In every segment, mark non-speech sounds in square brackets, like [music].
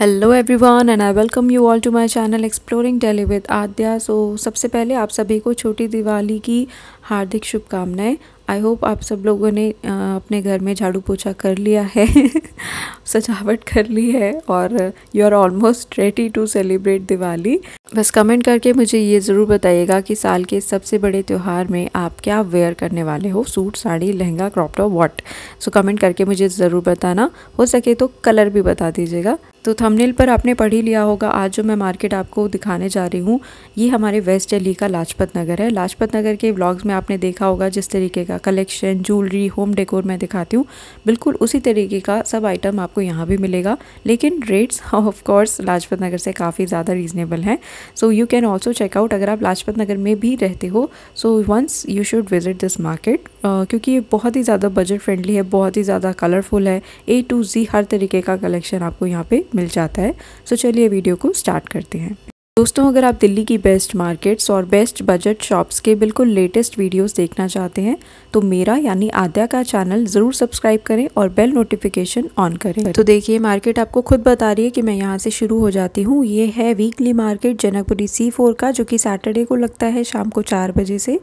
hello everyone and I welcome you all to my channel exploring Delhi with Aadya so सबसे पहले आप सभी को छोटी दिवाली की हार्दिक शुभकामनाएं आई होप आप सब लोगों ने अपने घर में झाड़ू पोछा कर लिया है [laughs] सजावट कर ली है और you are almost ready to celebrate Diwali बस कमेंट करके मुझे ये ज़रूर बताइएगा कि साल के सबसे बड़े त्यौहार में आप क्या वेयर करने वाले हो suit sari lehenga crop top what so comment करके मुझे ज़रूर बताना हो सके तो कलर भी बता दीजिएगा तो थंबनेल पर आपने पढ़ ही लिया होगा आज जो मैं मार्केट आपको दिखाने जा रही हूँ ये हमारे वेस्ट दिल्ली का लाजपत नगर है लाजपत नगर के ब्लॉग्स में आपने देखा होगा जिस तरीके का कलेक्शन ज्वेलरी होम डेकोर मैं दिखाती हूँ बिल्कुल उसी तरीके का सब आइटम आपको यहाँ भी मिलेगा लेकिन रेट्स ऑफकोर्स [laughs] लाजपत नगर से काफ़ी ज़्यादा रीजनेबल हैं so you can also check out अगर आप लाजपत नगर में भी रहते हो so once you should visit this market क्योंकि ये बहुत ही ज़्यादा बजट फ्रेंडली है बहुत ही ज़्यादा कलरफुल है ए टू जी हर तरीके का कलेक्शन आपको यहाँ पर मिल जाता है सो चलिए वीडियो को स्टार्ट करते हैं दोस्तों अगर आप दिल्ली की बेस्ट मार्केट्स और बेस्ट बजट शॉप्स के बिल्कुल लेटेस्ट वीडियोस देखना चाहते हैं तो मेरा यानी आद्या का चैनल ज़रूर सब्सक्राइब करें और बेल नोटिफिकेशन ऑन करें तो देखिए मार्केट आपको खुद बता रही है कि मैं यहाँ से शुरू हो जाती हूँ ये है weekly market Janakpuri C four का जो कि सैटरडे को लगता है शाम को चार बजे से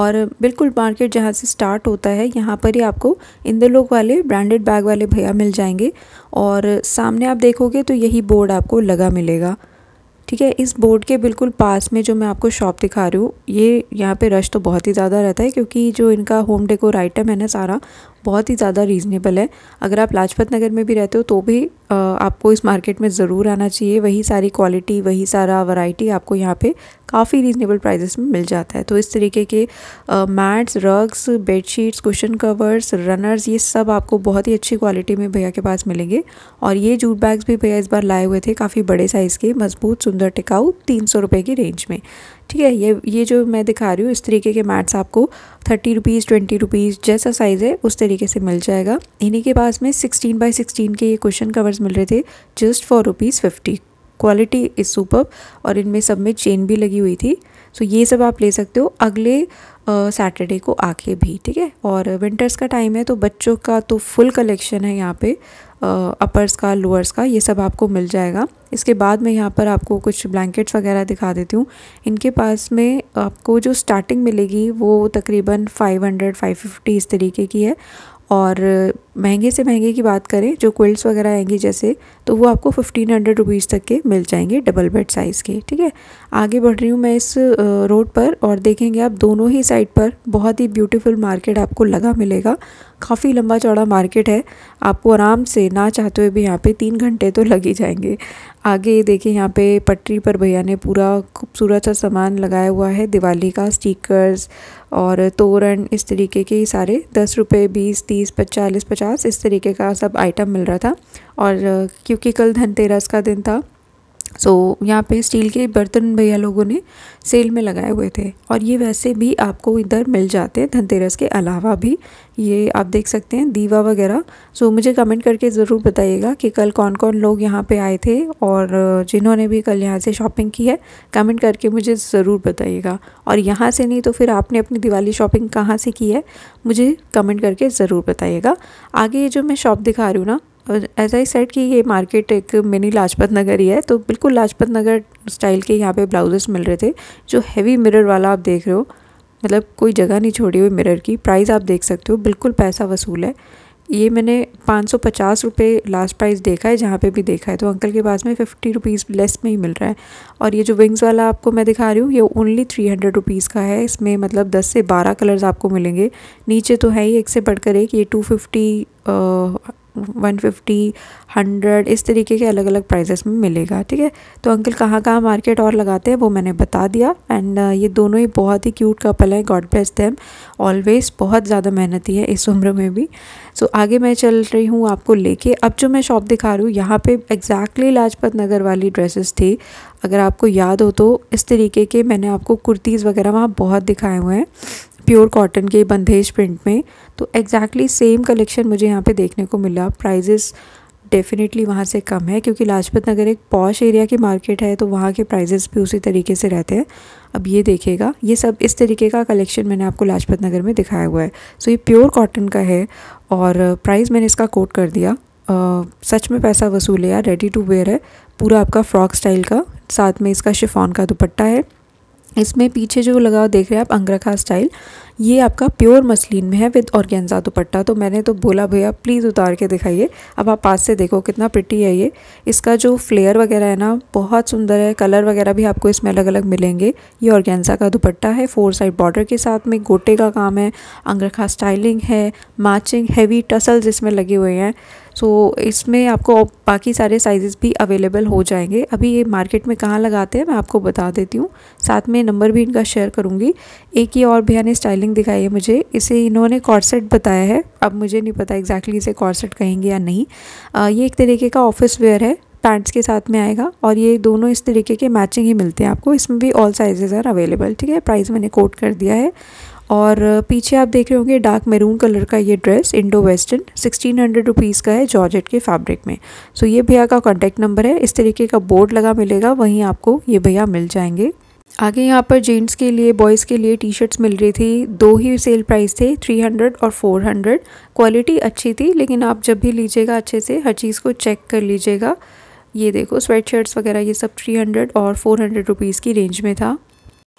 और बिल्कुल मार्केट जहाँ से स्टार्ट होता है यहाँ पर ही आपको इंदर लोग वाले ब्रांडेड बैग वाले भैया मिल जाएंगे और सामने आप देखोगे तो यही बोर्ड आपको लगा मिलेगा ठीक है इस बोर्ड के बिल्कुल पास में जो मैं आपको शॉप दिखा रही हूँ ये यहाँ पे रश तो बहुत ही ज़्यादा रहता है क्योंकि जो इनका होम डेकोर आइटम है ना सारा बहुत ही ज़्यादा रीज़नेबल है अगर आप लाजपत नगर में भी रहते हो तो भी आपको इस मार्केट में ज़रूर आना चाहिए वही सारी क्वालिटी वही सारा वैरायटी आपको यहाँ पे काफ़ी रीज़नेबल प्राइजेस में मिल जाता है तो इस तरीके के mats rugs bedsheets cushion covers runners ये सब आपको बहुत ही अच्छी क्वालिटी में भैया के पास मिलेंगे और ये जूट बैग्स भी भैया इस बार लाए हुए थे काफ़ी बड़े साइज़ के मजबूत सुंदर टिकाऊ तीन सौ रुपये की रेंज में ठीक है ये ये जो मैं दिखा रही हूँ इस तरीके के मैट्स आपको थर्टी रुपीज़ ट्वेंटी रुपीज़ जैसा साइज़ है उस तरीके से मिल जाएगा इन्हीं के पास में सिक्सटीन बाई सिक्सटीन के ये क्वेश्चन कवर्स मिल रहे थे just for rupees fifty quality is super और इनमें सब में चेन भी लगी हुई थी सो ये सब आप ले सकते हो अगले सैटरडे को आके भी ठीक है और विंटर्स का टाइम है तो बच्चों का तो फुल कलेक्शन है यहाँ पे अपर्स का लोअर्स का ये सब आपको मिल जाएगा इसके बाद मैं यहाँ पर आपको कुछ ब्लैंकेट्स वगैरह दिखा देती हूँ इनके पास में आपको जो स्टार्टिंग मिलेगी वो तकरीबन 500 550 इस तरीके की है और महंगे से महंगे की बात करें जो क्विल्ट्स वगैरह आएंगे जैसे तो वो आपको फिफ्टीन हंड्रेड रुपीज़ तक के मिल जाएंगे डबल बेड साइज़ के ठीक है आगे बढ़ रही हूँ मैं इस रोड पर और देखेंगे आप दोनों ही साइड पर बहुत ही ब्यूटीफुल मार्केट आपको लगा मिलेगा काफ़ी लंबा चौड़ा मार्केट है आपको आराम से ना चाहते हुए भी यहाँ पे तीन घंटे तो लग ही जाएंगे आगे ये देखिए यहाँ पे पटरी पर भैया ने पूरा खूबसूरत सा सामान लगाया हुआ है दिवाली का स्टिकर्स और तोरण इस तरीके के सारे दस रुपये बीस तीस पचालीस पचास इस तरीके का सब आइटम मिल रहा था और क्योंकि कल धनतेरस का दिन था सो so, यहाँ पे स्टील के बर्तन भैया लोगों ने सेल में लगाए हुए थे और ये वैसे भी आपको इधर मिल जाते हैं धनतेरस के अलावा भी ये आप देख सकते हैं दीवा वगैरह सो so, मुझे कमेंट करके ज़रूर बताइएगा कि कल कौन कौन लोग यहाँ पे आए थे और जिन्होंने भी कल यहाँ से शॉपिंग की है कमेंट करके मुझे ज़रूर बताइएगा और यहाँ से नहीं तो फिर आपने अपनी दिवाली शॉपिंग कहाँ से की है मुझे कमेंट करके ज़रूर बताइएगा आगे ये जो मैं शॉप दिखा रही हूँ ना एज आई सेट कि ये मार्केट एक मिनी लाजपत नगर ही है तो बिल्कुल लाजपत नगर स्टाइल के यहाँ पे ब्लाउजेस मिल रहे थे जो हैवी मिरर वाला आप देख रहे हो मतलब कोई जगह नहीं छोड़ी हुई मिरर की प्राइस आप देख सकते हो बिल्कुल पैसा वसूल है ये मैंने पाँच सौ पचास रुपये लास्ट प्राइस देखा है जहाँ पे भी देखा है तो अंकल के पास में फिफ्टी रुपीज़ लेस में ही मिल रहा है और ये जो विंग्स वाला आपको मैं दिखा रही हूँ ये ओनली थ्री हंड्रेड रुपीज़ का है इसमें मतलब दस से बारह कलर्स आपको मिलेंगे नीचे तो है ही एक से बढ़कर एक ये two fifty one fifty hundred इस तरीके के अलग अलग प्राइजेस में मिलेगा ठीक है तो अंकल कहाँ कहाँ मार्केट और लगाते हैं वो मैंने बता दिया एंड uh, ये दोनों ही बहुत ही क्यूट कपल हैं गॉड ब्लेस दैम ऑलवेज बहुत ज़्यादा मेहनती है इस उम्र में भी सो so, आगे मैं चल रही हूँ आपको लेके अब जो मैं शॉप दिखा रही हूँ यहाँ पे एग्जैक्टली लाजपत नगर वाली ड्रेसेस थी अगर आपको याद हो तो इस तरीके के मैंने आपको कुर्तीज़ वगैरह वहाँ बहुत दिखाए हुए हैं प्योर कॉटन के बंधेज प्रिंट में तो एग्जैक्टली सेम कलेक्शन मुझे यहाँ पे देखने को मिला प्राइजेस डेफ़िनेटली वहाँ से कम है क्योंकि लाजपत नगर एक पॉश एरिया की मार्केट है तो वहाँ के प्राइजेस भी उसी तरीके से रहते हैं अब ये देखेगा ये सब इस तरीके का कलेक्शन मैंने आपको लाजपत नगर में दिखाया हुआ है सो ये प्योर कॉटन का है और प्राइस मैंने इसका कोट कर दिया आ, सच में पैसा वसूल है रेडी टू वेयर है पूरा आपका फ्रॉक स्टाइल का साथ में इसका शिफॉन का दुपट्टा है इसमें पीछे जो लगाव देख रहे हैं आप अंगरखा स्टाइल ये आपका प्योर मसलिन में है विद ऑर्गेन्जा दुपट्टा तो मैंने तो बोला भैया प्लीज़ उतार के दिखाइए अब आप पास से देखो कितना प्रिटी है ये इसका जो फ्लेयर वगैरह है ना बहुत सुंदर है कलर वगैरह भी आपको इसमें अलग अलग मिलेंगे ये ऑर्गेन्जा का दुपट्टा है फोर साइड बॉर्डर के साथ में गोटे का काम है अंगरखा स्टाइलिंग है मैचिंग हैवी टसल्स इसमें लगे हुए हैं सो तो so, इसमें आपको बाकी सारे साइजेस भी अवेलेबल हो जाएंगे अभी ये मार्केट में कहाँ लगाते हैं मैं आपको बता देती हूँ साथ में नंबर भी इनका शेयर करूँगी एक ही और भैया ने स्टाइलिंग दिखाई है मुझे इसे इन्होंने कॉर्सेट बताया है अब मुझे नहीं पता एग्जैक्टली इसे कॉर्सेट कहेंगे या नहीं आ, ये एक तरीके का ऑफिस वेयर है पैंट्स के साथ में आएगा और ये दोनों इस तरीके के मैचिंग ही मिलते हैं आपको इसमें भी ऑल साइजेज़ आर अवेलेबल ठीक है प्राइस मैंने कोट कर दिया है और पीछे आप देख रहे होंगे डार्क मेरून कलर का ये dress Indo western sixteen hundred rupees का है जॉर्जेट के फैब्रिक में सो ये भैया का कॉन्टैक्ट नंबर है इस तरीके का बोर्ड लगा मिलेगा वहीं आपको ये भैया मिल जाएंगे आगे यहाँ पर जेंट्स के लिए बॉयज़ के लिए टी शर्ट्स मिल रही थी दो ही सेल प्राइस थे 300 और 400 क्वालिटी अच्छी थी लेकिन आप जब भी लीजिएगा अच्छे से हर चीज़ को चेक कर लीजिएगा ये देखो स्वेट शर्ट्स वगैरह ये सब 300 और 400 हंड्रेड की रेंज में था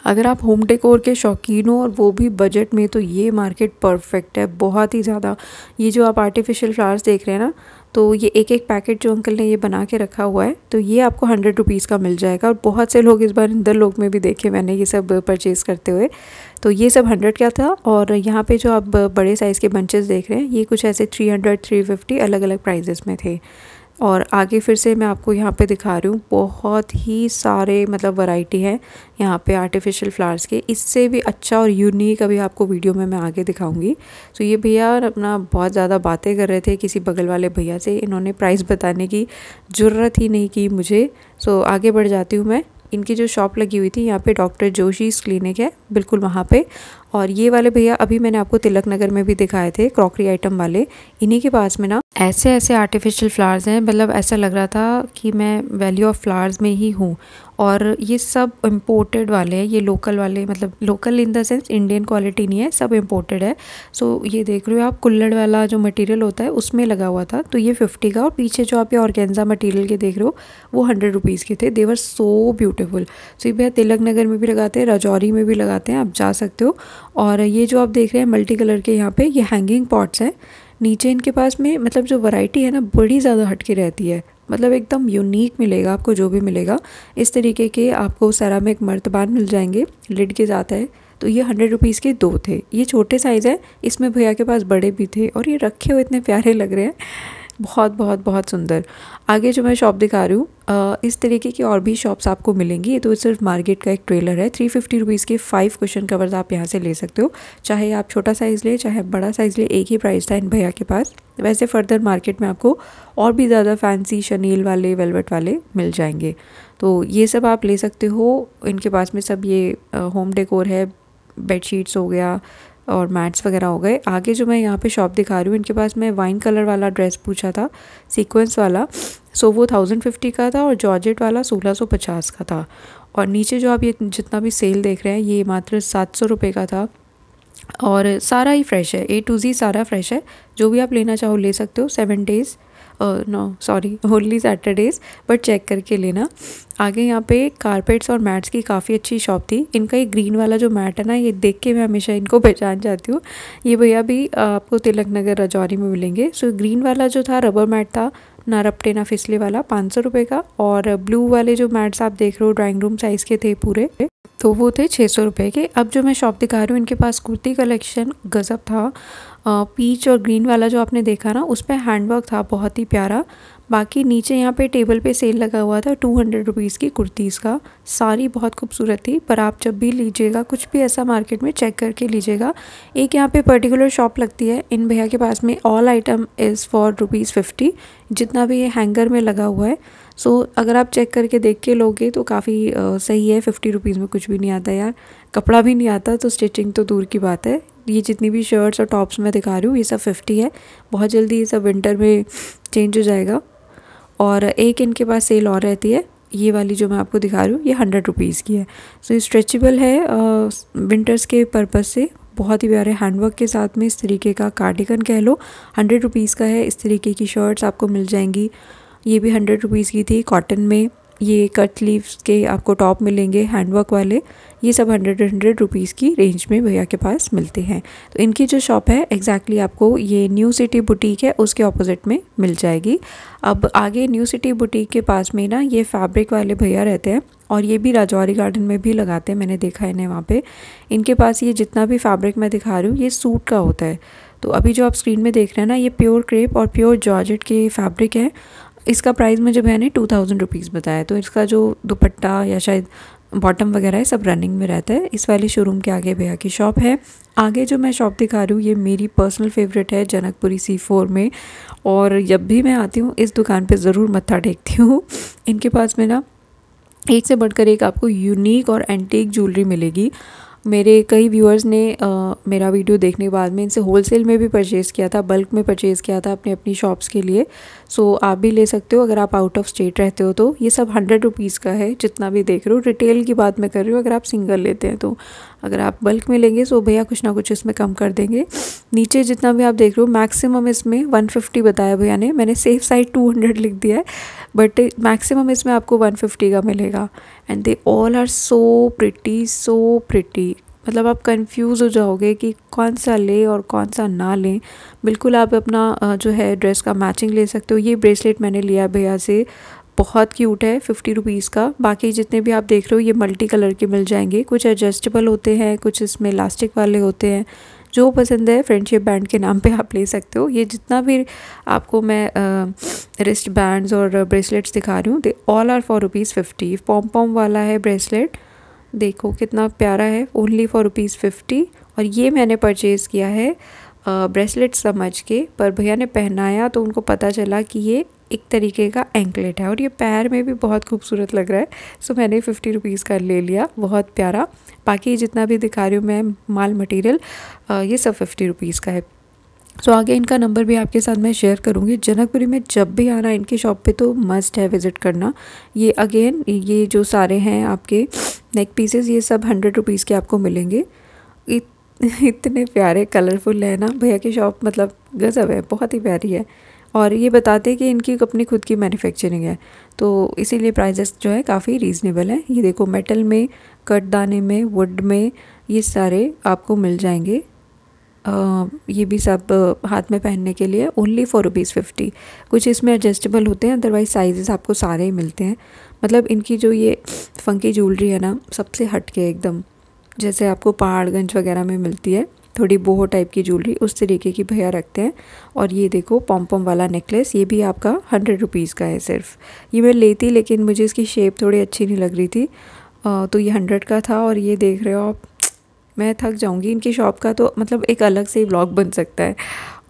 अगर आप होम डेकोर के शौकीन हो और वो भी बजट में तो ये मार्केट परफेक्ट है बहुत ही ज़्यादा ये जो आप आर्टिफिशियल फ्लावर्स देख रहे हैं ना तो ये एक एक पैकेट जो अंकल ने ये बना के रखा हुआ है तो ये आपको हंड्रेड रुपीज़ का मिल जाएगा और बहुत से लोग इस बार इंदर लोग में भी देखे मैंने ये सब परचेज़ करते हुए तो ये सब हंड्रेड का था और यहाँ पे जो आप बड़े साइज़ के बंचेस देख रहे हैं ये कुछ ऐसे थ्री हंड्रेड थ्री फिफ्टी अलग अलग प्राइजेस में थे और आगे फिर से मैं आपको यहाँ पे दिखा रही हूँ बहुत ही सारे मतलब वैरायटी है यहाँ पे आर्टिफिशियल फ्लावर्स के इससे भी अच्छा और यूनिक अभी आपको वीडियो में मैं आगे दिखाऊंगी तो ये भैया अपना बहुत ज़्यादा बातें कर रहे थे किसी बगल वाले भैया से इन्होंने प्राइस बताने की ज़रूरत ही नहीं की मुझे सो आगे बढ़ जाती हूँ मैं इनकी जो शॉप लगी हुई थी यहाँ पे डॉक्टर जोशी क्लिनिक है बिल्कुल वहाँ पे और ये वाले भैया अभी मैंने आपको तिलक नगर में भी दिखाए थे क्रॉकरी आइटम वाले इन्हीं के पास में ना ऐसे ऐसे आर्टिफिशियल फ़्लावर्स हैं मतलब ऐसा लग रहा था कि मैं वैल्यू ऑफ़ फ़्लावर्स में ही हूँ और ये सब इम्पोर्टेड वाले हैं ये लोकल वाले मतलब local in the sense Indian quality नहीं है सब इम्पोर्टेड है सो so, ये देख रहे हो आप कुल्लड़ वाला जो मटेरियल होता है उसमें लगा हुआ था तो ये फिफ्टी का और पीछे जो आप ये ऑर्गेन्जा मटेरियल के देख रहे हो वो हंड्रेड रुपीज़ के थे देवर सो ब्यूटिफुल सो ये भैया तिलक नगर में भी लगाते हैं राजौरी में भी लगाते हैं आप जा सकते हो और ये जो आप देख रहे हैं मल्टी कलर के यहाँ पर ये हैंगिंग पॉट्स हैं नीचे इनके पास में मतलब जो वैरायटी है ना बड़ी ज़्यादा हटके रहती है मतलब एकदम यूनिक मिलेगा आपको जो भी मिलेगा इस तरीके के आपको सरा में एक मर्तबान मिल जाएंगे लिड के साथ है तो ये हंड्रेड रुपीज़ के दो थे ये छोटे साइज़ हैं इसमें भैया के पास बड़े भी थे और ये रखे हुए इतने प्यारे लग रहे हैं बहुत बहुत बहुत सुंदर आगे जो मैं शॉप दिखा रही हूँ इस तरीके की और भी शॉप्स आपको मिलेंगी ये तो सिर्फ मार्केट का एक ट्रेलर है थ्री फिफ्टी रुपीज़ के फाइव क्वेश्चन कवर्स आप यहाँ से ले सकते हो चाहे आप छोटा साइज़ ले चाहे बड़ा साइज़ ले एक ही प्राइस था इन भैया के पास वैसे फर्दर मार्केट में आपको और भी ज़्यादा फैंसी शनील वाले वेलवेट वाले मिल जाएंगे तो ये सब आप ले सकते हो इनके पास में सब ये होम डेकोर है बेडशीट्स हो गया और मैट्स वगैरह हो गए आगे जो मैं यहाँ पे शॉप दिखा रही हूँ इनके पास मैं वाइन कलर वाला ड्रेस पूछा था सीक्वेंस वाला सो वो थाउजेंड फिफ्टी का था और जॉर्जेट वाला सोलह सौ पचास का था और नीचे जो आप ये जितना भी सेल देख रहे हैं ये मात्र सात सौ रुपये का था और सारा ही फ्रेश है ए टू जी सारा फ्रेश है जो भी आप लेना चाहो ले सकते हो seven days no sorry only Saturdays but check करके लेना आगे यहाँ पे कारपेट्स और मैट्स की काफ़ी अच्छी शॉप थी इनका ये ग्रीन वाला जो मैट है ना ये देख के मैं हमेशा इनको [laughs] पहचान जाती हूँ ये भैया भी आपको तिलक नगर रजौरी में मिलेंगे सो ग्रीन वाला जो था रबर मैट था ना रपटे ना फिसले वाला पाँच सौ रुपये का और ब्लू वाले जो मैट्स आप देख रहे हो ड्राइंग रूम साइज़ के थे पूरे तो वो थे छः सौ रुपये के अब जो मैं शॉप दिखा रही हूँ इनके पास कुर्ती कलेक्शन गज़ब था पीच और ग्रीन वाला जो आपने देखा ना उस पर हैंडवर्क था बहुत ही प्यारा बाकी नीचे यहाँ पे टेबल पे सेल लगा हुआ था टू हंड्रेड रुपीज़ की कुर्तीज़ का सारी बहुत खूबसूरत थी पर आप जब भी लीजिएगा कुछ भी ऐसा मार्केट में चेक करके लीजिएगा एक यहाँ पे पर्टिकुलर शॉप लगती है इन भैया के पास में all item is for rupees fifty जितना भी ये हैंगर में लगा हुआ है सो so, अगर आप चेक करके देख के लोगे तो काफ़ी सही है फिफ्टी रुपीज़ में कुछ भी नहीं आता यार कपड़ा भी नहीं आता तो स्टिचिंग तो दूर की बात है ये जितनी भी शर्ट्स और टॉप्स मैं दिखा रही हूँ ये सब फिफ्टी है बहुत जल्दी ये सब विंटर में चेंज हो जाएगा और एक इनके पास सेल और रहती है ये वाली जो मैं आपको दिखा रही हूँ ये हंड्रेड रुपीज़ की है सो ये स्ट्रेचबल है विंटर्स के पर्पज़ से बहुत ही प्यारे हैंडवर्क के साथ में इस तरीके का कार्डिकन कह लो हंड्रेड रुपीज़ का है इस तरीके की शर्ट्स आपको मिल जाएंगी ये भी हंड्रेड रुपीज़ की थी कॉटन में ये कट लीव्स के आपको टॉप मिलेंगे हैंडवर्क वाले ये सब हंड्रेड हंड्रेड रुपीज़ की रेंज में भैया के पास मिलते हैं तो इनकी जो शॉप है एग्जैक्टली exactly आपको ये न्यू सिटी बुटीक है उसके ऑपोजिट में मिल जाएगी अब आगे न्यू सिटी बुटीक के पास में ना ये फैब्रिक वाले भैया रहते हैं और ये भी राजौरी गार्डन में भी लगाते हैं मैंने देखा है इन्हें वहाँ पर इनके पास ये जितना भी फैब्रिक मैं दिखा रही हूँ ये सूट का होता है तो अभी जो आप स्क्रीन में देख रहे हैं ना ये प्योर क्रेप और प्योर जॉर्जेट के फैब्रिक है इसका प्राइस मुझे भैया ने टू थाउजेंड रुपीज़ बताया तो इसका जो दुपट्टा या शायद बॉटम वगैरह है सब रनिंग में रहता है इस वाले शोरूम के आगे भैया की शॉप है आगे जो मैं शॉप दिखा रही हूँ ये मेरी पर्सनल फेवरेट है जनकपुरी सी फोर में और जब भी मैं आती हूँ इस दुकान पे ज़रूर मत्था टेकती हूँ इनके पास में ना एक से बढ़कर एक आपको यूनिक और एंटीक ज्वेलरी मिलेगी मेरे कई व्यूअर्स ने आ, मेरा वीडियो देखने के बाद में इनसे होलसेल में भी परचेज़ किया था बल्क में परचेज़ किया था अपने अपनी शॉप्स के लिए सो आप भी ले सकते हो अगर आप आउट ऑफ स्टेट रहते हो तो ये सब हंड्रेड रुपीज़ का है जितना भी देख रहे हो रिटेल की बात मैं कर रही हूँ अगर आप सिंगल लेते हैं तो अगर आप बल्क में लेंगे सो तो भैया कुछ ना कुछ इसमें कम कर देंगे नीचे जितना भी आप देख रहे हो मैक्सिमम इसमें फिफ्टी बताया भैया ने मैंने सेफ साइड हंड्रेड लिख दिया है बट मैक्सिमम इसमें आपको फिफ्टी का मिलेगा and they all are so pretty so pretty मतलब आप कंफ्यूज हो जाओगे कि कौन सा लें और कौन सा ना लें बिल्कुल आप अपना जो है ड्रेस का मैचिंग ले सकते हो ये ब्रेसलेट मैंने लिया भैया से बहुत क्यूट है फिफ्टी रुपीज़ का बाकी जितने भी आप देख रहे हो ये मल्टी कलर के मिल जाएंगे कुछ एडजस्टेबल होते हैं कुछ इसमें इलास्टिक वाले होते हैं जो पसंद है फ्रेंडशिप बैंड के नाम पे आप ले सकते हो ये जितना भी आपको मैं रिस्ट बैंड्स और ब्रेसलेट्स दिखा रही हूँ they all are for rupees fifty pom pom वाला है ब्रेसलेट देखो कितना प्यारा है ओनली फॉर रुपीज़ फिफ्टी और ये मैंने परचेज़ किया है ब्रेसलेट समझ के पर भैया ने पहनाया तो उनको पता चला कि ये एक तरीके का एंकलेट है और ये पैर में भी बहुत खूबसूरत लग रहा है सो मैंने फिफ्टी रुपीज़ का ले लिया बहुत प्यारा बाकी जितना भी दिखा रही हूँ मैं माल मटेरियल ये सब फिफ्टी रुपीज़ का है सो so, आगे इनका नंबर भी आपके साथ मैं शेयर करूँगी जनकपुरी में जब भी आना इनकी शॉप पे तो मस्ट है विज़िट करना ये अगेन ये जो सारे हैं आपके नेक पीसेस ये सब हंड्रेड रुपीज़ के आपको मिलेंगे इत, इतने प्यारे कलरफुल है ना भैया की शॉप मतलब गज़ब है बहुत ही प्यारी है और ये बताते हैं कि इनकी अपनी खुद की मैन्युफैक्चरिंग है तो इसीलिए प्राइजेस जो है काफ़ी रीज़नेबल है ये देखो मेटल में कट दाने में वुड में ये सारे आपको मिल जाएंगे आ, ये भी सब हाथ में पहनने के लिए ओनली फोर रुपीज़ फिफ्टी कुछ इसमें एडजस्टेबल होते हैं अदरवाइज साइजेस आपको सारे ही मिलते हैं मतलब इनकी जो ये फ़ंकी ज्वेलरी है ना सबसे हट के एकदम जैसे आपको पहाड़गंज वगैरह में मिलती है थोड़ी बोहो टाइप की ज्वेलरी उस तरीके की भैया रखते हैं और ये देखो पॉम्पम वाला नेकलेस ये भी आपका हंड्रेड रुपीज़ का है सिर्फ ये मैं लेती लेकिन मुझे इसकी शेप थोड़ी अच्छी नहीं लग रही थी आ, तो ये हंड्रेड का था और ये देख रहे हो आप मैं थक जाऊँगी इनकी शॉप का तो मतलब एक अलग से ही ब्लॉग बन सकता है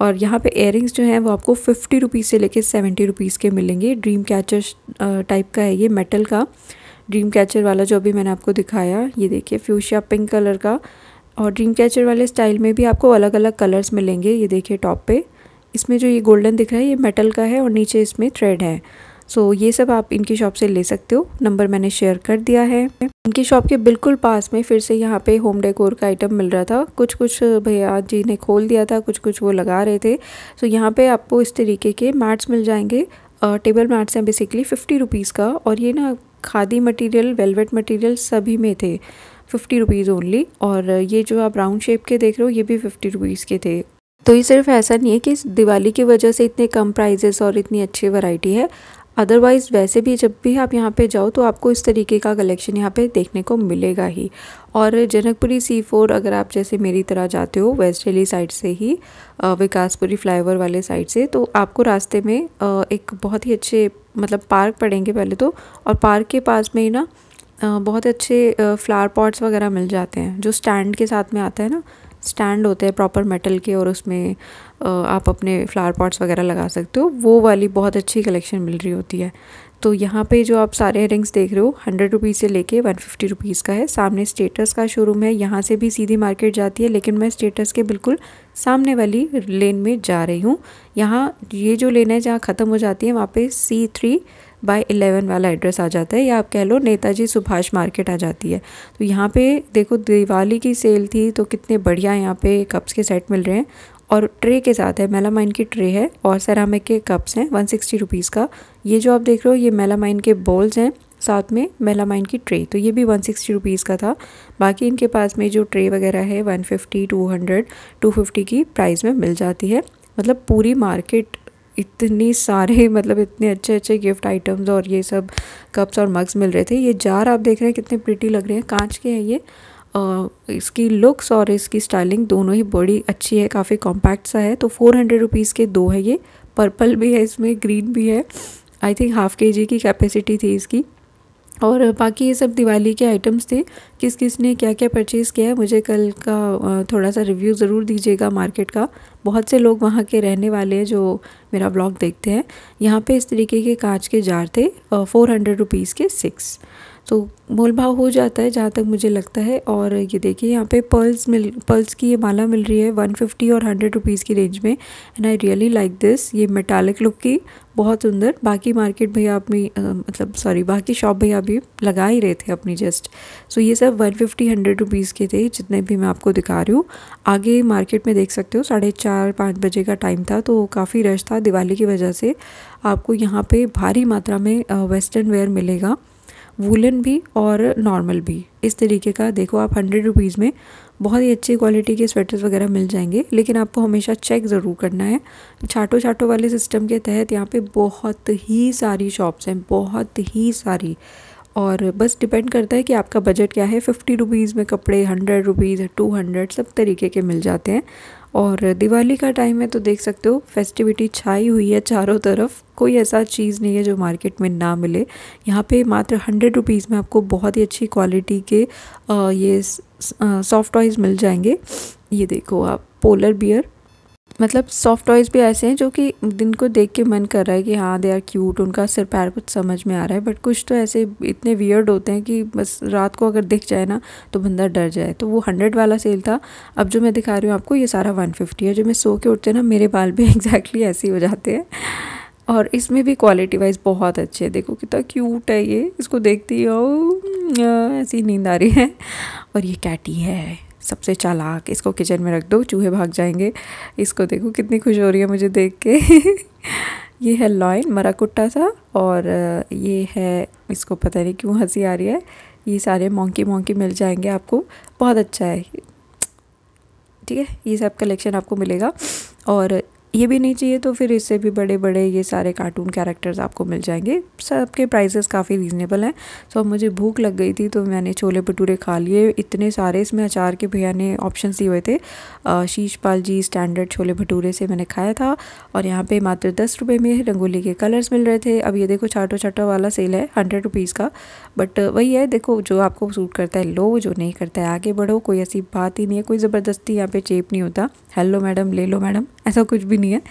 और यहाँ पे एयरिंग्स जो हैं वो आपको फिफ्टी रुपीज़ से लेके सेवेंटी रुपीज़ के मिलेंगे ड्रीम कैचर टाइप का है ये मेटल का ड्रीम कैचर वाला जो अभी मैंने आपको दिखाया ये देखिए फ्यूशिया पिंक कलर का और ड्रीम कैचर वाले स्टाइल में भी आपको अलग अलग कलर्स मिलेंगे ये देखिए टॉप पे इसमें जो ये गोल्डन दिख रहा है ये मेटल का है और नीचे इसमें थ्रेड है सो ये सब आप इनकी शॉप से ले सकते हो नंबर मैंने शेयर कर दिया है इनकी शॉप के बिल्कुल पास में फिर से यहाँ पे होम डेकोर का आइटम मिल रहा था कुछ कुछ भैया जी ने खोल दिया था कुछ कुछ वो लगा रहे थे सो यहाँ पे आपको इस तरीके के मैट्स मिल जाएंगे टेबल मैट्स हैं बेसिकली फिफ्टी रुपीज़ का और ये ना खादी मटेरियल वेलवेट मटेरियल सभी में थे फिफ्टी रुपीज़ ओनली और ये जो आप राउंड शेप के देख रहे हो ये भी फिफ्टी रुपीज़ के थे तो ये सिर्फ ऐसा नहीं है कि दिवाली की वजह से इतने कम प्राइजेस और इतनी अच्छी वैरायटी है अदरवाइज़ वैसे भी जब भी आप यहाँ पे जाओ तो आपको इस तरीके का कलेक्शन यहाँ पे देखने को मिलेगा ही और जनकपुरी सी फोर अगर आप जैसे मेरी तरह जाते हो वेस्ट दिल्ली साइड से ही विकासपुरी फ्लाईओवर वाले साइड से तो आपको रास्ते में एक बहुत ही अच्छे मतलब पार्क पड़ेंगे पहले तो और पार्क के पास में ही ना बहुत अच्छे फ्लावर पॉट्स वगैरह मिल जाते हैं जो स्टैंड के साथ में आता है ना स्टैंड होते हैं प्रॉपर मेटल के और उसमें आप अपने फ्लावर पॉट्स वगैरह लगा सकते हो वो वाली बहुत अच्छी कलेक्शन मिल रही होती है तो यहाँ पे जो आप सारे रिंग्स देख रहे हो हंड्रेड रुपीज़ से लेके वन फिफ्टी रुपीज़ का है सामने स्टेटस का शोरूम है यहाँ से भी सीधी मार्केट जाती है लेकिन मैं स्टेटस के बिल्कुल सामने वाली लेन में जा रही हूँ यहाँ ये जो लेन है जहाँ ख़त्म हो जाती है वहाँ पे सी थ्री बाय इलेवन वाला एड्रेस आ जाता है या आप कह लो नेताजी सुभाष मार्केट आ जाती है तो यहाँ पे देखो दिवाली की सेल थी तो कितने बढ़िया यहाँ पे कप्स के सेट मिल रहे हैं और ट्रे के साथ है मेलामाइन की ट्रे है और सरामिक के कप्स हैं वन सिक्सटी रुपीज़ का ये जो आप देख रहे हो ये मेलामाइन के बॉल्स हैं साथ में मेलामाइन की ट्रे तो ये भी वन सिक्सटी रुपीज़ का था बाकी इनके पास में जो ट्रे वगैरह है one fifty two hundred two fifty की प्राइस में मिल जाती है मतलब पूरी मार्केट इतने सारे मतलब इतने अच्छे अच्छे गिफ्ट आइटम्स और ये सब कप्स और मग्स मिल रहे थे ये जार आप देख रहे हैं कितने प्रिटी लग रहे हैं कांच के हैं ये आ, इसकी लुक्स और इसकी स्टाइलिंग दोनों ही बड़ी अच्छी है काफ़ी कॉम्पैक्ट सा है तो फोर हंड्रेड रुपीज़ के दो है ये पर्पल भी है इसमें ग्रीन भी है आई थिंक हाफ के जी की कैपेसिटी थी इसकी और बाकी ये सब दिवाली के आइटम्स थे किस किस ने क्या क्या परचेज़ किया है मुझे कल का थोड़ा सा रिव्यू ज़रूर दीजिएगा मार्केट का बहुत से लोग वहाँ के रहने वाले हैं जो मेरा ब्लॉग देखते हैं यहाँ पे इस तरीके के कांच के जार थे फ़ोर हंड्रेड रुपीज़ के सिक्स तो मोल भाव हो जाता है जहाँ तक मुझे लगता है और ये देखिए यहाँ पे पर्ल्स मिल पर्ल्स की ये माला मिल रही है 150 और 100 रुपीज़ की रेंज में and I really like this ये मेटालिक लुक की बहुत सुंदर बाकी मार्केट भैया अपनी मतलब सॉरी बाकी शॉप भैया भी लगा ही रहे थे अपनी जस्ट सो so ये सब 150 फिफ्टी हंड्रेड रुपीज़ के थे जितने भी मैं आपको दिखा रही हूँ आगे मार्केट में देख सकते हो साढ़े चार पाँच बजे का टाइम था तो काफ़ी रश था दिवाली की वजह से आपको यहाँ पे भारी मात्रा में वेस्टर्न वेयर मिलेगा वूलन भी और नॉर्मल भी इस तरीके का देखो आप हंड्रेड रुपीज़ में बहुत ही अच्छी क्वालिटी के स्वेटर्स वगैरह मिल जाएंगे लेकिन आपको हमेशा चेक ज़रूर करना है छाटो छाटो वाले सिस्टम के तहत यहाँ पे बहुत ही सारी शॉप्स हैं बहुत ही सारी और बस डिपेंड करता है कि आपका बजट क्या है फिफ्टी रुपीज़ में कपड़े हंड्रेड रुपीज़ टू हंड्रेड सब तरीके के मिल जाते हैं और दिवाली का टाइम है तो देख सकते हो फेस्टिविटी छाई हुई है चारों तरफ कोई ऐसा चीज़ नहीं है जो मार्केट में ना मिले यहाँ पे मात्र हंड्रेड रुपीज़ में आपको बहुत ही अच्छी क्वालिटी के ये सॉफ्ट टॉयज़ मिल जाएंगे ये देखो आप पोलर बियर मतलब सॉफ्ट टॉयज़ भी ऐसे हैं जो कि दिन को देख के मन कर रहा है कि हाँ दे आर क्यूट उनका सिर पैर कुछ समझ में आ रहा है बट कुछ तो ऐसे इतने वियर्ड होते हैं कि बस रात को अगर दिख जाए ना तो बंदा डर जाए तो वो हंड्रेड वाला सेल था अब जो मैं दिखा रही हूँ आपको ये सारा वन फिफ्टी है जो मैं सो के उठते ना मेरे बाल भी एग्जैक्टली [laughs] ऐसे ही हो जाते हैं और इसमें भी क्वालिटी वाइज बहुत अच्छे है देखो कितना क्यूट है ये इसको देखती हो ऐसी नींद आ रही है और ये कैटी है सबसे चालाक इसको किचन में रख दो चूहे भाग जाएंगे इसको देखो कितनी खुश हो रही है मुझे देख के [laughs] ये है लॉइन मराकुट्टा सा और ये है इसको पता नहीं क्यों हंसी आ रही है ये सारे मोंकी मोंकी मिल जाएंगे आपको बहुत अच्छा है ठीक है ये सब कलेक्शन आपको मिलेगा और ये भी नहीं चाहिए तो फिर इससे भी बड़े बड़े ये सारे कार्टून कैरेक्टर्स आपको मिल जाएंगे सबके प्राइजेस काफ़ी रीजनेबल हैं सो अब मुझे भूख लग गई थी तो मैंने छोले भटूरे खा लिए इतने सारे इसमें अचार के भैया ने ऑप्शन दिए हुए थे शीशपाल जी स्टैंडर्ड छोले भटूरे से मैंने खाया था और यहाँ पर मात्र दस रुपये में रंगोली के कलर्स मिल रहे थे अब ये देखो छाटो छाटो वाला सेल है हंड्रेड रुपीज़ का बट वही है देखो जो आपको सूट करता है लो जो नहीं करता है आगे बढ़ो कोई ऐसी बात ही नहीं है कोई ज़बरदस्ती यहाँ पर चेप नहीं होता हेलो मैडम ले लो मैडम ऐसा कुछ भी नहीं है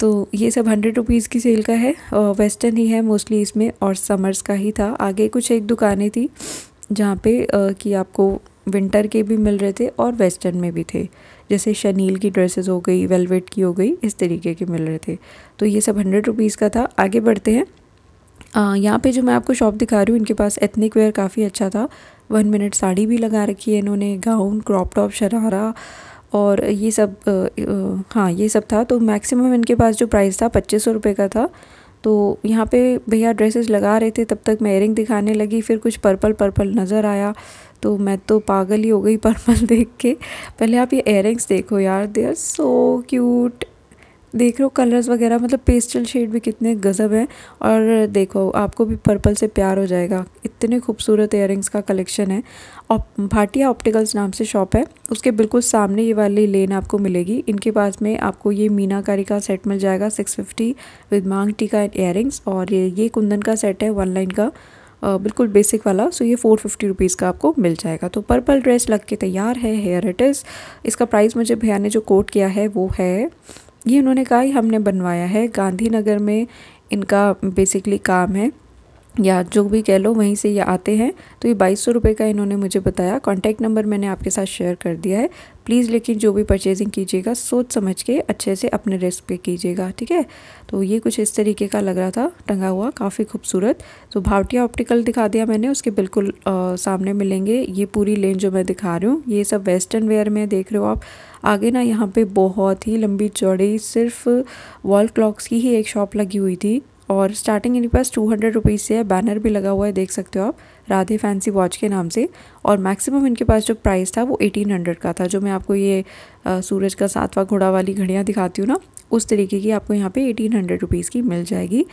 तो ये सब हंड्रेड रुपीज़ की सेल का है वेस्टर्न ही है मोस्टली इसमें और समर्स का ही था आगे कुछ एक दुकानें थी जहाँ पे कि आपको विंटर के भी मिल रहे थे और वेस्टर्न में भी थे जैसे शनील की ड्रेसेस हो गई वेलवेट की हो गई इस तरीके के मिल रहे थे तो ये सब हंड्रेड रुपीज़ का था आगे बढ़ते हैं यहाँ पे जो मैं आपको शॉप दिखा रही हूँ इनके पास एथनिक वेयर काफ़ी अच्छा था वन मिनट साड़ी भी लगा रखी है इन्होंने गाउन क्रॉप टॉप शरारा और ये सब आ, हाँ ये सब था तो मैक्सिमम इनके पास जो प्राइस था पच्चीस सौ रुपये का था तो यहाँ पे भैया ड्रेसेस लगा रहे थे तब तक मैं एयरिंग दिखाने लगी फिर कुछ पर्पल पर्पल नज़र आया तो मैं तो पागल ही हो गई [laughs] पर्पल देख के पहले आप ये एयरिंग्स देखो यार दे आर सो क्यूट देख रहे हो कलर्स वगैरह मतलब पेस्टल शेड भी कितने गज़ब हैं और देखो आपको भी पर्पल से प्यार हो जाएगा इतने खूबसूरत इयर का कलेक्शन है और भाटिया ऑप्टिकल्स नाम से शॉप है उसके बिल्कुल सामने ये वाली लेन आपको मिलेगी इनके पास में आपको ये मीनाकारी का सेट मिल जाएगा सिक्स फिफ्टी विद मांग टीका एंड इयर और ये ये कुंदन का सेट है वन लाइन का बिल्कुल बेसिक वाला सो ये फोर फिफ्टी रुपीज़ का आपको मिल जाएगा तो पर्पल ड्रेस लग के तैयार है हेयर इट इज़ इसका प्राइस मुझे भैया ने जो कोट किया है वो है ये उन्होंने कहा हमने बनवाया है गांधीनगर में इनका बेसिकली काम है या जो भी कह लो वहीं से ये आते हैं तो ये बाईस सौ रुपये का इन्होंने मुझे बताया कॉन्टैक्ट नंबर मैंने आपके साथ शेयर कर दिया है प्लीज़ लेकिन जो भी परचेजिंग कीजिएगा सोच समझ के अच्छे से अपने रिस्क पे कीजिएगा ठीक है तो ये कुछ इस तरीके का लग रहा था टंगा हुआ काफ़ी खूबसूरत तो भावटिया ऑप्टिकल दिखा दिया मैंने उसके बिल्कुल आ, सामने मिलेंगे ये पूरी लेन जो मैं दिखा रही हूँ ये सब वेस्टर्न वेयर में देख रहे हो आप आगे ना यहाँ पे बहुत ही लंबी चौड़ी सिर्फ वॉल क्लॉक्स की ही एक शॉप लगी हुई थी और स्टार्टिंग इनके पास टू हंड्रेड रुपीज़ से है बैनर भी लगा हुआ है देख सकते हो आप राधे फैंसी वॉच के नाम से और मैक्सिमम इनके पास जो प्राइस था वो एटीन हंड्रेड का था जो मैं आपको ये सूरज का सातवा घोड़ा वाली घड़ियाँ दिखाती हूँ ना उस तरीके की आपको यहाँ पे एटीन हंड्रेड रुपीज़ की मिल जाएगी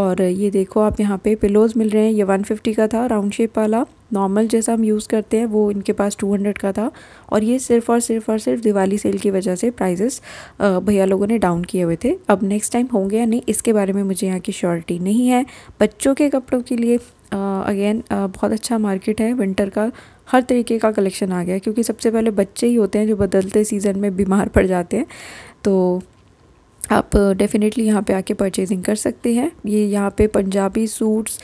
और ये देखो आप यहाँ पे पिलोज़ मिल रहे हैं ये वन फिफ्टी का था राउंड शेप वाला नॉर्मल जैसा हम यूज़ करते हैं वो इनके पास टू हंड्रेड का था और ये सिर्फ और सिर्फ और सिर्फ दिवाली सेल की वजह से प्राइजेस भैया लोगों ने डाउन किए हुए थे अब नेक्स्ट टाइम होंगे या नहीं इसके बारे में मुझे यहाँ की श्योरिटी नहीं है बच्चों के कपड़ों के लिए अगेन uh, uh, बहुत अच्छा मार्केट है विंटर का हर तरीके का कलेक्शन आ गया क्योंकि सबसे पहले बच्चे ही होते हैं जो बदलते सीज़न में बीमार पड़ जाते हैं तो आप डेफ़िनेटली यहाँ पे आके परचेजिंग कर सकते हैं ये यहाँ पे पंजाबी सूट्स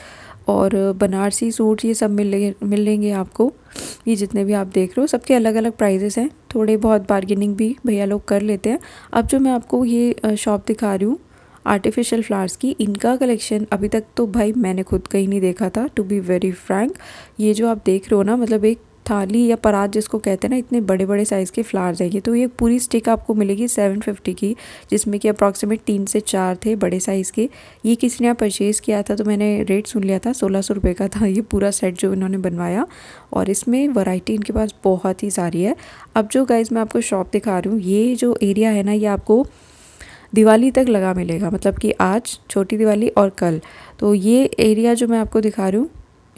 और बनारसी सूट ये सब मिले मिलेंगे आपको ये जितने भी आप देख रहे हो सबके अलग अलग प्राइजेस हैं थोड़े बहुत बार्गेनिंग भी भैया लोग कर लेते हैं अब जो मैं आपको ये शॉप दिखा रही हूँ आर्टिफिशियल फ्लावर्स की इनका कलेक्शन अभी तक तो भाई मैंने खुद कहीं नहीं देखा था टू बी वेरी फ्रैंक ये जो आप देख रहे हो ना मतलब एक थाली या परात जिसको कहते हैं ना इतने बड़े बड़े साइज़ के फ्लावर्स है ये तो ये पूरी स्टिक आपको मिलेगी सेवन फिफ्टी की जिसमें कि अप्रॉक्सीमेट तीन से चार थे बड़े साइज़ के ये किसी ने परचेज़ किया था तो मैंने रेट सुन लिया था सोलह सौ रुपये का था [laughs] ये पूरा सेट जो इन्होंने बनवाया और इसमें वैरायटी इनके पास बहुत ही सारी है अब जो गाइज़ मैं आपको शॉप दिखा रही हूँ ये जो एरिया है ना ये आपको दिवाली तक लगा मिलेगा मतलब कि आज छोटी दिवाली और कल तो ये एरिया जो मैं आपको दिखा रही हूँ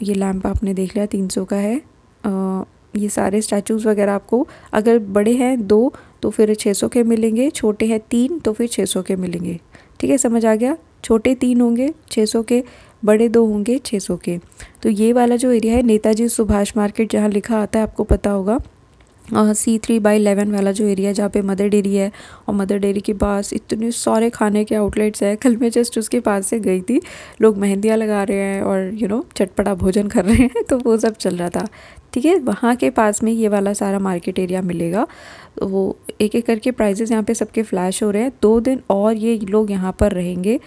ये लैम्प आपने देख लिया तीन सौ का है ये सारे स्टैचूज़ वगैरह आपको अगर बड़े हैं दो तो फिर 600 के मिलेंगे छोटे हैं तीन तो फिर 600 के मिलेंगे ठीक है समझ आ गया छोटे तीन होंगे 600 के बड़े दो होंगे 600 के तो ये वाला जो एरिया है नेताजी सुभाष मार्केट जहाँ लिखा आता है आपको पता होगा सी थ्री बाई इलेवन वाला जो एरिया जहाँ पे मदर डेरी है और मदर डेरी के पास इतने सारे खाने के आउटलेट्स हैं कल मैं जस्ट उसके पास से गई थी लोग मेहंदियाँ लगा रहे हैं और यू you नो know, चटपटा भोजन कर रहे हैं तो वो सब चल रहा था ठीक है वहाँ के पास में ये वाला सारा मार्केट एरिया मिलेगा वो एक एक करके प्राइजेज़ यहाँ पे सबके फ्लैश हो रहे हैं दो दिन और ये लोग यहाँ पर रहेंगे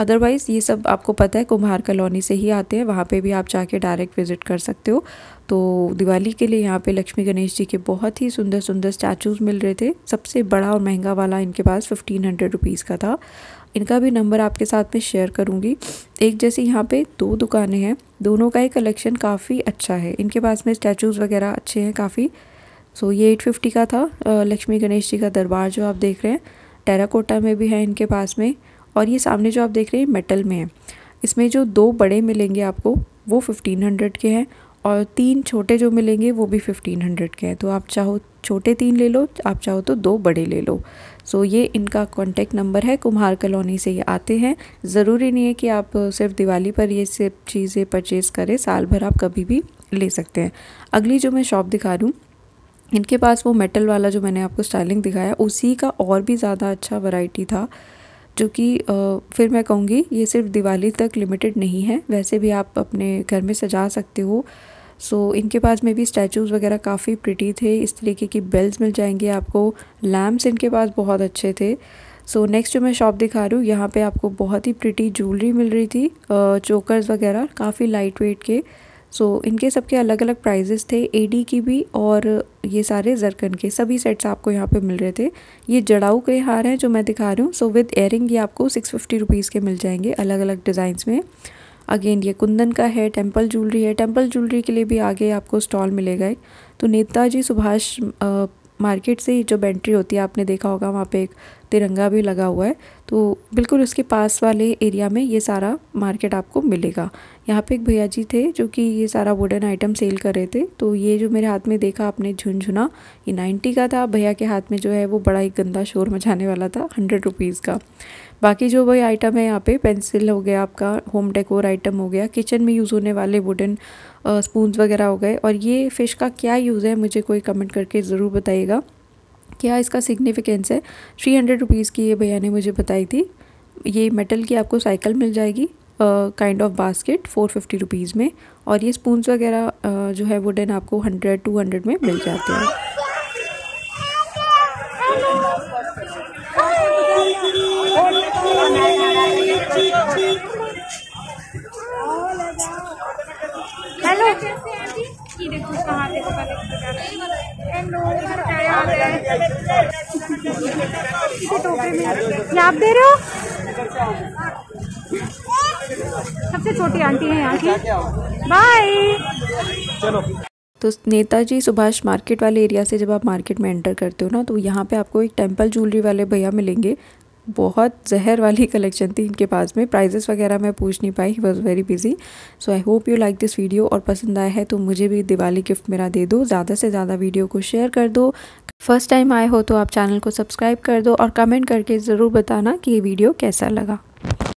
अदरवाइज़ ये सब आपको पता है कुम्हार कॉलोनी से ही आते हैं वहाँ पे भी आप जाके डायरेक्ट विज़िट कर सकते हो तो दिवाली के लिए यहाँ पे लक्ष्मी गणेश जी के बहुत ही सुंदर सुंदर स्टैचूज़ मिल रहे थे सबसे बड़ा और महंगा वाला इनके पास फिफ्टीन हंड्रेड रुपीज़ का था इनका भी नंबर आपके साथ में शेयर करूँगी एक जैसे यहाँ पे दो दुकानें हैं दोनों का ही कलेक्शन काफ़ी अच्छा है इनके पास में स्टैचूज़ वगैरह अच्छे हैं काफ़ी सो ये एट फिफ्टी का था लक्ष्मी गणेश जी का दरबार जो आप देख रहे हैं टेराकोटा में भी है इनके पास में और ये सामने जो आप देख रहे हैं मेटल में है इसमें जो दो बड़े मिलेंगे आपको वो फिफ्टीन हंड्रेड के हैं और तीन छोटे जो मिलेंगे वो भी फिफ्टीन हंड्रेड के हैं तो आप चाहो छोटे तीन ले लो आप चाहो तो दो बड़े ले लो सो ये इनका कॉन्टैक्ट नंबर है कुम्हार कॉलोनी से ये आते हैं ज़रूरी नहीं है कि आप सिर्फ दिवाली पर ये सब चीज़ें परचेज़ करें साल भर आप कभी भी ले सकते हैं अगली जो मैं शॉप दिखा दूँ इनके पास वो मेटल वाला जो मैंने आपको स्टाइलिंग दिखाया उसी का और भी ज़्यादा अच्छा वैरायटी था जो कि फिर मैं कहूँगी ये सिर्फ दिवाली तक लिमिटेड नहीं है वैसे भी आप अपने घर में सजा सकते हो सो so, इनके पास में भी स्टैचूज़ वगैरह काफ़ी प्रिटी थे इस तरीके की बेल्स मिल जाएंगे आपको लैम्प्स इनके पास बहुत अच्छे थे सो so, नेक्स्ट जो मैं शॉप दिखा रही हूँ यहाँ पे आपको बहुत ही प्रिटी ज्वेलरी मिल रही थी चोकर्स वगैरह काफ़ी लाइट वेट के सो so, इनके सबके अलग अलग प्राइजेस थे एडी की भी और ये सारे जरकन के सभी सेट्स आपको यहाँ पे मिल रहे थे ये जड़ाऊ के हार हैं जो मैं दिखा रही हूँ सो विद एयरिंग ये आपको सिक्स फिफ्टी रुपीज़ के मिल जाएंगे अलग अलग डिज़ाइंस में अगेन ये कुंदन का है टेम्पल ज्वेलरी है टेम्पल ज्वेलरी के लिए भी आगे आपको स्टॉल मिलेगा तो नेताजी सुभाष मार्केट से जो बैंट्री होती है आपने देखा होगा वहाँ पे एक तिरंगा भी लगा हुआ है तो बिल्कुल उसके पास वाले एरिया में ये सारा मार्केट आपको मिलेगा यहाँ पे एक भैया जी थे जो कि ये सारा वुडन आइटम सेल कर रहे थे तो ये जो मेरे हाथ में देखा आपने झुनझुना ये नाइन्टी का था भैया के हाथ में जो है वो बड़ा ही गंदा शोर मचाने वाला था हंड्रेड रुपीज़ का बाकी जो वही आइटम है यहाँ पे पेंसिल हो गया आपका होम डेकोर आइटम हो गया किचन में यूज़ होने वाले वुडन स्पून्स वगैरह हो गए और ये फ़िश का क्या यूज़ है मुझे कोई कमेंट करके ज़रूर बताइएगा क्या इसका सिग्निफिकेंस है थ्री हंड्रेड रुपीज़ की ये भैया ने मुझे बताई थी ये मेटल की आपको साइकिल मिल जाएगी kind of basket four fifty rupees में और ये स्पून्स वगैरह uh, जो है वुडन आपको हंड्रेड टू हंड्रेड में मिल जाते हैं हेलो देखो क्या आप दे रहे हो सबसे छोटी आंटी है यहाँ की बाय चलो तो नेताजी सुभाष मार्केट वाले एरिया से जब आप मार्केट में एंटर करते हो ना तो यहाँ पे आपको एक टेंपल ज्वेलरी वाले भैया मिलेंगे बहुत जहर वाली कलेक्शन थी इनके पास में प्राइजेस वगैरह मैं पूछ नहीं पाई he was very busy so I hope you like this video और पसंद आया है तो मुझे भी दिवाली गिफ्ट मेरा दे दो ज़्यादा से ज़्यादा वीडियो को शेयर कर दो फर्स्ट टाइम आए हो तो आप चैनल को सब्सक्राइब कर दो और कमेंट करके ज़रूर बताना कि ये वीडियो कैसा लगा